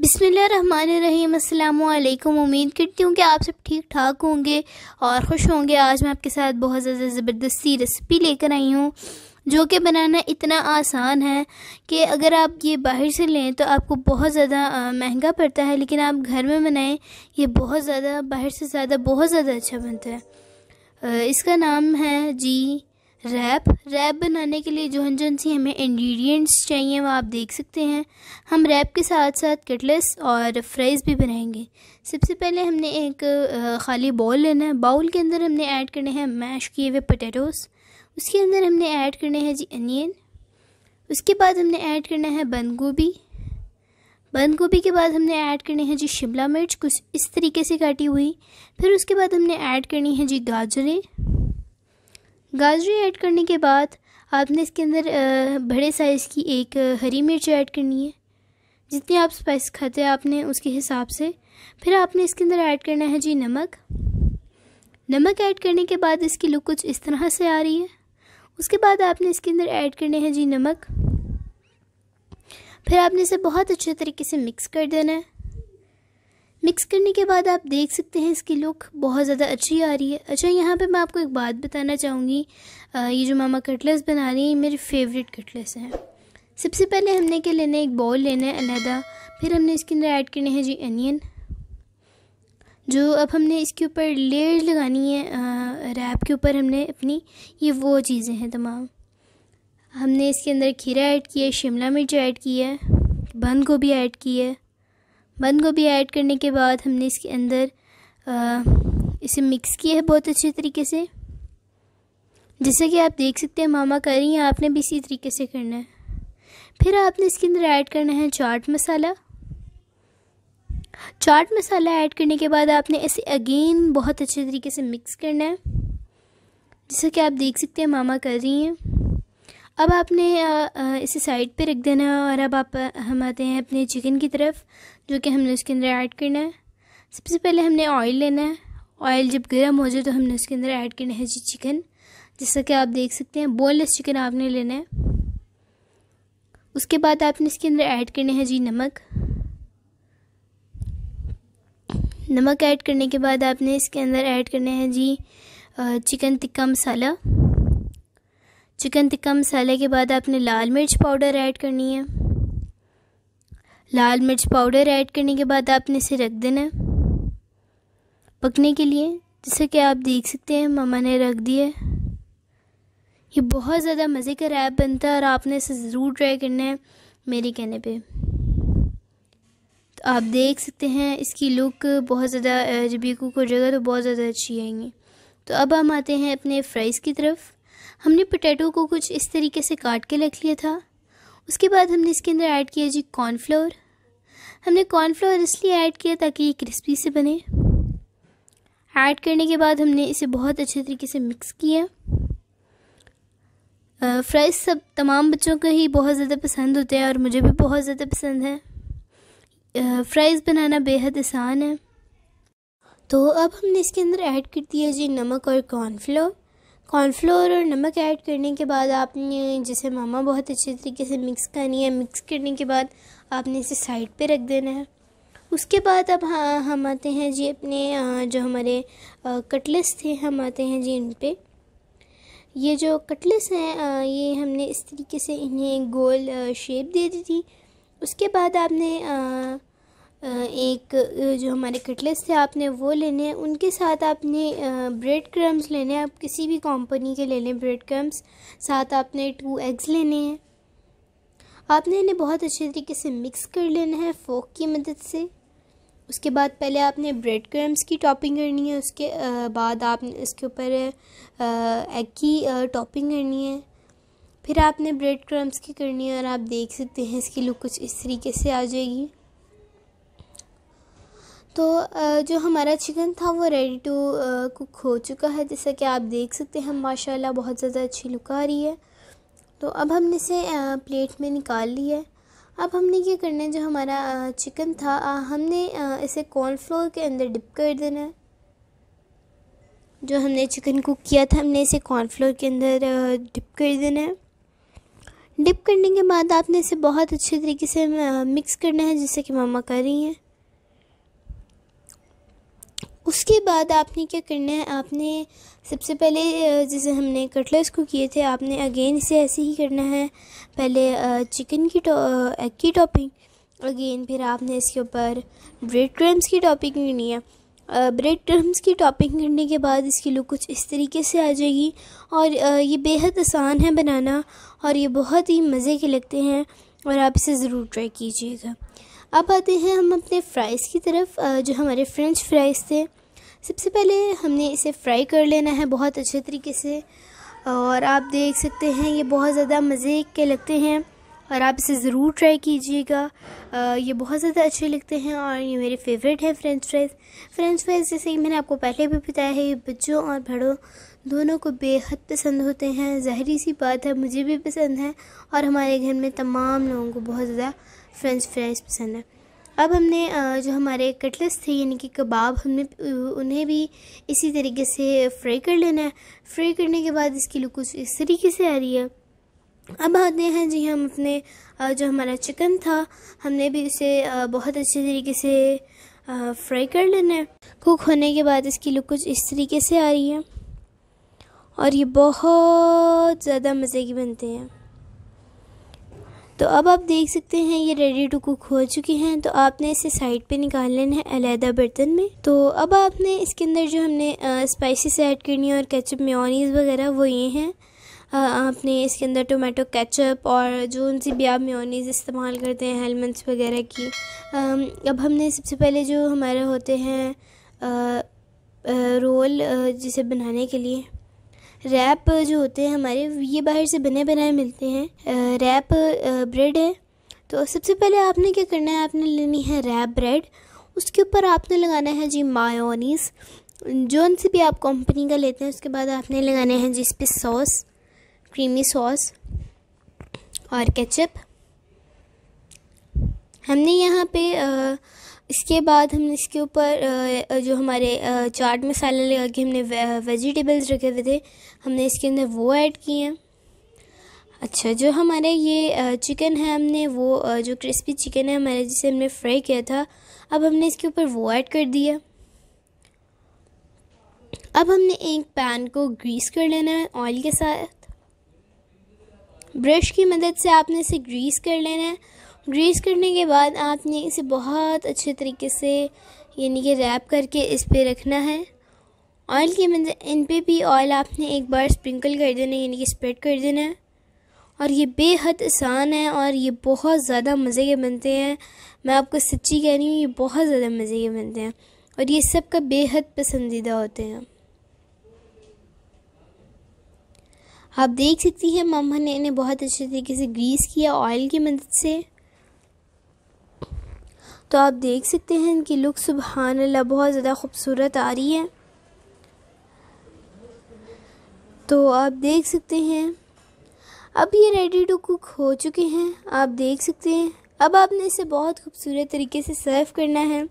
बिसमीम उम्मीद करती हूँ कि आप सब ठीक ठाक होंगे और खुश होंगे आज मैं आपके साथ बहुत ज़्यादा ज़बरदस्ती रेसिपी लेकर आई हूँ जो कि बनाना इतना आसान है कि अगर आप ये बाहर से लें तो आपको बहुत ज़्यादा महंगा पड़ता है लेकिन आप घर में बनाएं ये बहुत ज़्यादा बाहर से ज़्यादा बहुत ज़्यादा अच्छा बनता है इसका नाम है जी रैप रैप बनाने के लिए जौन जन सी हमें इंग्रेडिएंट्स चाहिए वो आप देख सकते हैं हम रैप के साथ साथ कटलेस और फ्राइज़ भी बनाएंगे सबसे पहले हमने एक खाली बाउल लेना है बाउल के अंदर हमने ऐड करने हैं मैश किए हुए पटेटोस उसके अंदर हमने ऐड करने हैं जी अनियन उसके बाद हमने ऐड करना है बंद गोभी बंद गोभी के बाद हमने ऐड करनी है जी शिमला मिर्च कुछ इस तरीके से काटी हुई फिर उसके बाद हमने ऐड करनी है जी गाजरें गाजरी ऐड करने के बाद आपने इसके अंदर बड़े साइज़ की एक हरी मिर्च ऐड करनी है जितनी आप स्पाइस खाते हैं आपने उसके हिसाब से फिर आपने इसके अंदर ऐड करना है जी नमक नमक ऐड करने के बाद इसकी लुक कुछ इस तरह से आ रही है उसके बाद आपने इसके अंदर ऐड करने हैं जी नमक फिर आपने इसे बहुत अच्छे तरीके से मिक्स कर देना है मिक्स करने के बाद आप देख सकते हैं इसकी लुक बहुत ज़्यादा अच्छी आ रही है अच्छा यहाँ पे मैं आपको एक बात बताना चाहूँगी ये जो मामा कटलेस बना रही हैं मेरे फेवरेट कटलेस हैं सबसे पहले हमने क्या लेना है एक बॉल लेना है अलहदा फिर हमने इसके अंदर ऐड करने हैं जी अनियन जो अब हमने इसके ऊपर लेयर लगानी है रैप के ऊपर हमने अपनी ये वो चीज़ें हैं तमाम हमने इसके अंदर खीरा ऐड किया है शिमला मिर्च ऐड की है बंद गोभी ऐड की है बंद गोभी ऐड करने के बाद हमने इसके अंदर आ, इसे मिक्स किया है बहुत अच्छे तरीके से जैसा कि आप देख सकते हैं मामा कर रही हैं आपने भी इसी तरीके से करना है फिर आपने इसके अंदर ऐड करना है चाट मसाला चाट मसाला ऐड करने के बाद आपने इसे अगेन बहुत अच्छे तरीके से मिक्स करना है जैसा कि आप देख सकते हैं मामा कर रही हैं अब आपने इसे साइड पे रख देना है और अब आप हम आते हैं अपने चिकन की तरफ जो कि हमने इसके अंदर ऐड करना है सबसे पहले हमने ऑयल लेना है ऑयल जब गर्म हो जाए तो हमने उसके अंदर ऐड करना है जी चिकन जैसा कि आप देख सकते हैं बोनलेस चिकन आपने लेना है उसके बाद आपने इसके अंदर ऐड करने हैं जी नमक नमक ऐड करने के बाद आपने इसके अंदर ऐड करने हैं जी चिकन टिक्का मसाला चिकन टिक्का मसाले के बाद आपने लाल मिर्च पाउडर ऐड करनी है लाल मिर्च पाउडर ऐड करने के बाद आपने इसे रख देना है पकने के लिए जैसे कि आप देख सकते हैं मामा ने रख दिया ये बहुत ज़्यादा मज़े का रैप बनता है और आपने इसे ज़रूर ट्राई करना है मेरे कहने पे तो आप देख सकते हैं इसकी लुक बहुत ज़्यादा जब ये कुक हो जाएगा तो बहुत ज़्यादा अच्छी आएंगी तो अब हम आते हैं अपने फ्राइज़ की तरफ हमने पोटैटो को कुछ इस तरीके से काट के रख लिया था उसके बाद हमने इसके अंदर ऐड किया जी कॉर्नफ्लोर हमने कॉर्नफ्लोर इसलिए ऐड किया ताकि ये क्रिस्पी से बने ऐड करने के बाद हमने इसे बहुत अच्छे तरीके से मिक्स किया फ्राइज सब तमाम बच्चों को ही बहुत ज़्यादा पसंद होते हैं और मुझे भी बहुत ज़्यादा पसंद है फ्राइज़ बनाना बेहद आसान है तो अब हमने इसके अंदर ऐड कर दिया जी नमक और कॉर्नफ्लोर कॉर्नफ्लोर और नमक ऐड करने के बाद आपने जिसे मामा बहुत अच्छे तरीके से मिक्स करनी है मिक्स करने के बाद आपने इसे साइड पे रख देना है उसके बाद अब हाँ हम आते हैं जी अपने जो हमारे कटलेस थे हम आते हैं जी इन पर ये जो कटलेस हैं ये हमने इस तरीके से इन्हें गोल शेप दे दी थी उसके बाद आपने एक जो हमारे कटलेट्स थे आपने वो लेने हैं उनके साथ आपने ब्रेड क्रम्स लेने हैं आप किसी भी कंपनी के ले लें ब्रेड क्रम्स साथ आपने टू एग्स लेने हैं आपने इन्हें बहुत अच्छे तरीके से मिक्स कर लेना है फोक की मदद से उसके बाद पहले आपने ब्रेड क्रम्स की टॉपिंग करनी है उसके बाद आपने इसके ऊपर एग की टॉपिंग करनी है फिर आपने ब्रेड क्रम्स की करनी है और आप देख सकते हैं इसकी लुक कुछ इस तरीके से आ जाएगी तो जो हमारा चिकन था वो रेडी टू कुक हो चुका है जैसा कि आप देख सकते हैं माशाल्लाह बहुत ज़्यादा अच्छी लुक आ रही है तो अब हमने इसे प्लेट में निकाल लिया है अब हमने क्या करना है जो हमारा चिकन था हमने इसे कॉर्नफ्लोर के अंदर डिप कर देना है जो हमने चिकन कुक किया था हमने इसे कॉर्नफ्लोर के अंदर डिप कर देना है डिप करने के बाद आपने इसे बहुत अच्छे तरीके से मिक्स करना है जैसे कि मामा कर रही हैं उसके बाद आपने क्या करना है आपने सबसे पहले जैसे हमने कटलेट्स को किए थे आपने अगेन इसे ऐसे ही करना है पहले चिकन की एग की टॉपिंग अगेन फिर आपने इसके ऊपर ब्रेड क्रम्स की टॉपिंग करनी है ब्रेड क्रम्स की टॉपिंग करने के बाद इसकी लुक कुछ इस तरीके से आ जाएगी और ये बेहद आसान है बनाना और ये बहुत ही मज़े के लगते हैं और आप इसे ज़रूर ट्राई कीजिएगा अब आते हैं हम अपने फ्राइज़ की तरफ जो हमारे फ्रेंच फ्राइज़ थे सबसे पहले हमने इसे फ्राई कर लेना है बहुत अच्छे तरीके से और आप देख सकते हैं ये बहुत ज़्यादा मज़े के लगते हैं और आप इसे ज़रूर ट्राई कीजिएगा ये बहुत ज़्यादा अच्छे लगते हैं और ये मेरे फेवरेट हैं फ्रेंच फ्राइज़ फ्रेंच फ्राइज़ जैसे कि मैंने आपको पहले भी बताया है ये बच्चों और बड़ों दोनों को बेहद पसंद होते हैं जहरी सी बात है मुझे भी पसंद है और हमारे घर में तमाम लोगों को बहुत ज़्यादा फ्रेंच फ्राइज़ पसंद है अब हमने जो हमारे कटलेट्स थे यानी कि कबाब हमने उन्हें भी इसी तरीके से फ्राई कर लेना है फ्राई करने के बाद इसकी लुक कुछ इस तरीके से आ रही है अब आते हैं जी हम अपने जो हमारा चिकन था हमने भी उसे बहुत अच्छे तरीके से फ्राई कर लेना है कुक होने के बाद इसकी लुक कुछ इस तरीके से आ रही है और ये बहुत ज़्यादा मज़े की बनते हैं तो अब आप देख सकते हैं ये रेडी टू कुक हो चुकी हैं तो आपने इसे साइड पे निकाल लेना है अलहदा बर्तन में तो अब आपने इसके अंदर जो हमने स्पाइसेस ऐड करनी है और केचप म्योनीज़ वगैरह वो ये हैं आपने इसके अंदर टोमेटो केचप और जो उन भी आप म्योनीस इस्तेमाल करते हैं हेलमेंट्स वगैरह की आ, अब हमने सबसे पहले जो हमारे होते हैं रोल जिसे बनाने के लिए रैप जो होते हैं हमारे ये बाहर से बने बनाए मिलते हैं रैप ब्रेड है तो सबसे पहले आपने क्या करना है आपने लेनी है रैप ब्रेड उसके ऊपर आपने लगाना है जी मायोनीस जौन सी भी आप कंपनी का लेते हैं उसके बाद आपने लगाने हैं जी इस पर सॉस क्रीमी सॉस और केचप हमने यहाँ पे आ, इसके बाद हमने इसके ऊपर जो हमारे चाट मसाले लगा के हमने वेजिटेबल्स रखे हुए थे हमने इसके अंदर वो ऐड किए हैं अच्छा जो हमारे ये चिकन है हमने वो जो क्रिस्पी चिकन है हमारे जिसे हमने फ्राई किया था अब हमने इसके ऊपर वो ऐड कर दिया अब हमने एक पैन को ग्रीस कर लेना है ऑयल के साथ ब्रश की मदद से आपने इसे ग्रीस कर लेना है ग्रीस करने के बाद आपने इसे बहुत अच्छे तरीके से यानी कि रैप करके इस पर रखना है ऑयल के मंजर इन पे भी ऑयल आपने एक बार स्प्रिंकल कर देना है यानी कि स्प्रेड कर देना है और ये बेहद आसान है और ये बहुत ज़्यादा मज़े के बनते हैं मैं आपको सच्ची कह रही हूँ ये बहुत ज़्यादा मज़े के बनते हैं और ये सब का बेहद पसंदीदा होते हैं आप देख सकती हैं मम्मा ने इन्हें बहुत अच्छे तरीके से ग्रीस किया ऑयल की मदद से तो आप देख सकते हैं इनकी लुक सुबहान अल्लाह बहुत ज़्यादा खूबसूरत आ रही है तो आप देख सकते हैं अब ये रेडी टू कुक हो चुके हैं आप देख सकते हैं अब आपने इसे बहुत खूबसूरत तरीके से सर्व करना है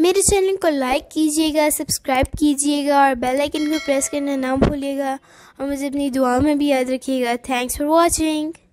मेरे चैनल को लाइक कीजिएगा सब्सक्राइब कीजिएगा और बेल आइकन को प्रेस करना ना भूलिएगा और मुझे अपनी दुआ में भी याद रखिएगा थैंक्स फॉर वाचिंग